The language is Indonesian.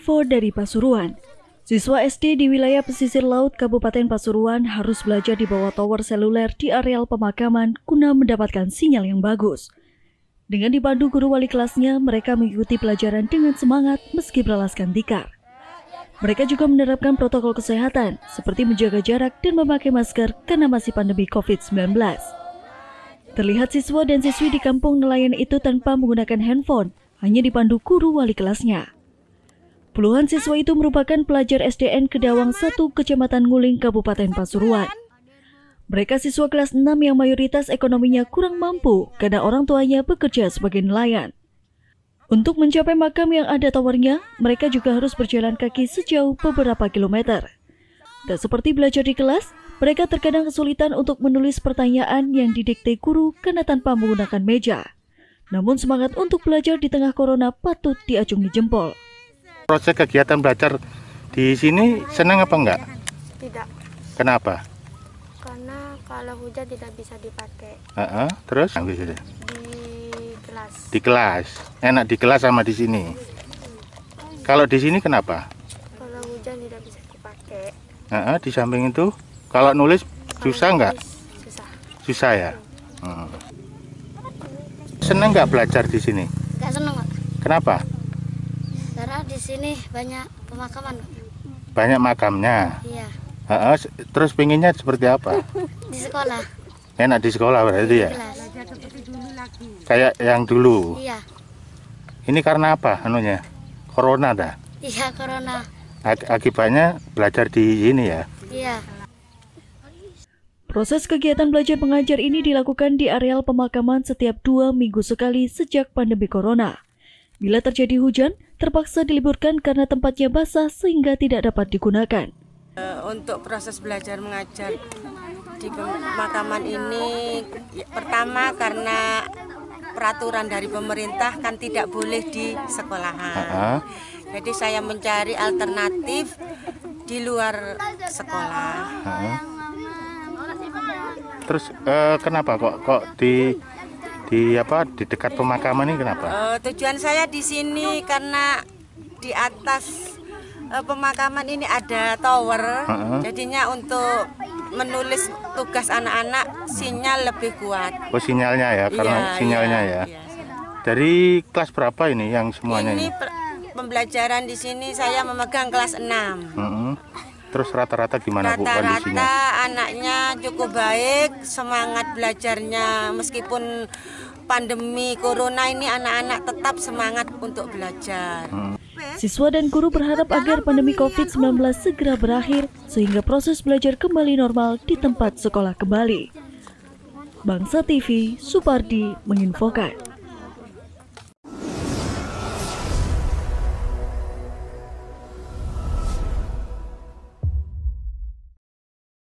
Info dari Pasuruan. Siswa SD di wilayah pesisir laut Kabupaten Pasuruan harus belajar di bawah tower seluler di areal pemakaman guna mendapatkan sinyal yang bagus. Dengan dipandu guru wali kelasnya, mereka mengikuti pelajaran dengan semangat meski beralaskan tikar. Mereka juga menerapkan protokol kesehatan seperti menjaga jarak dan memakai masker karena masih pandemi COVID-19. Terlihat siswa dan siswi di kampung nelayan itu tanpa menggunakan handphone, hanya dipandu guru wali kelasnya. Puluhan siswa itu merupakan pelajar SDN Kedawang 1 Kecamatan Nguling, Kabupaten Pasuruan. Mereka siswa kelas 6 yang mayoritas ekonominya kurang mampu karena orang tuanya bekerja sebagai nelayan. Untuk mencapai makam yang ada towernya, mereka juga harus berjalan kaki sejauh beberapa kilometer. Tak seperti belajar di kelas, mereka terkadang kesulitan untuk menulis pertanyaan yang didikte guru karena tanpa menggunakan meja. Namun semangat untuk belajar di tengah corona patut diacungi jempol proses kegiatan belajar di sini senang apa enggak? Tidak. Kenapa? Karena kalau hujan tidak bisa dipakai. Uh -uh. Terus? Di kelas. Di kelas. Enak di kelas sama di sini. Kalau di sini kenapa? Kalau hujan tidak bisa dipakai. Uh -uh. Di samping itu, kalau nulis susah enggak? Susah. Susah ya. Hmm. Senang nggak belajar di sini? Nggak senang. Kenapa? di sini banyak pemakaman. Banyak makamnya. Iya. Uh, uh, terus pinginnya seperti apa? Di sekolah. Enak di sekolah berarti ya? di ya. Kayak yang dulu. Iya. Ini karena apa? Anunya? Corona dah. Iya, corona. Ak akibatnya belajar di ini ya. Iya. Proses kegiatan belajar mengajar ini dilakukan di areal pemakaman setiap dua minggu sekali sejak pandemi corona. Bila terjadi hujan, terpaksa diliburkan karena tempatnya basah sehingga tidak dapat digunakan. Eh, untuk proses belajar mengajar di pemakaman ini pertama karena peraturan dari pemerintah kan tidak boleh di sekolahan. Jadi saya mencari alternatif di luar sekolah. Terus uh, kenapa kok kok di di apa di dekat pemakaman ini kenapa? Uh, tujuan saya di sini karena di atas uh, pemakaman ini ada tower, uh -huh. jadinya untuk menulis tugas anak-anak sinyal lebih kuat. Oh sinyalnya ya, iya, karena yeah, sinyalnya yeah, ya. Yeah. Dari kelas berapa ini yang semuanya? Ini, ini? pembelajaran di sini saya memegang kelas 6 uh -huh. Terus rata-rata gimana rata -rata bu kondisinya? Rata-rata anaknya cukup baik, semangat belajarnya meskipun pandemi corona ini anak-anak tetap semangat untuk belajar. Siswa dan guru berharap agar pandemi COVID-19 segera berakhir sehingga proses belajar kembali normal di tempat sekolah kembali. Bangsa TV, Supardi menginfokan.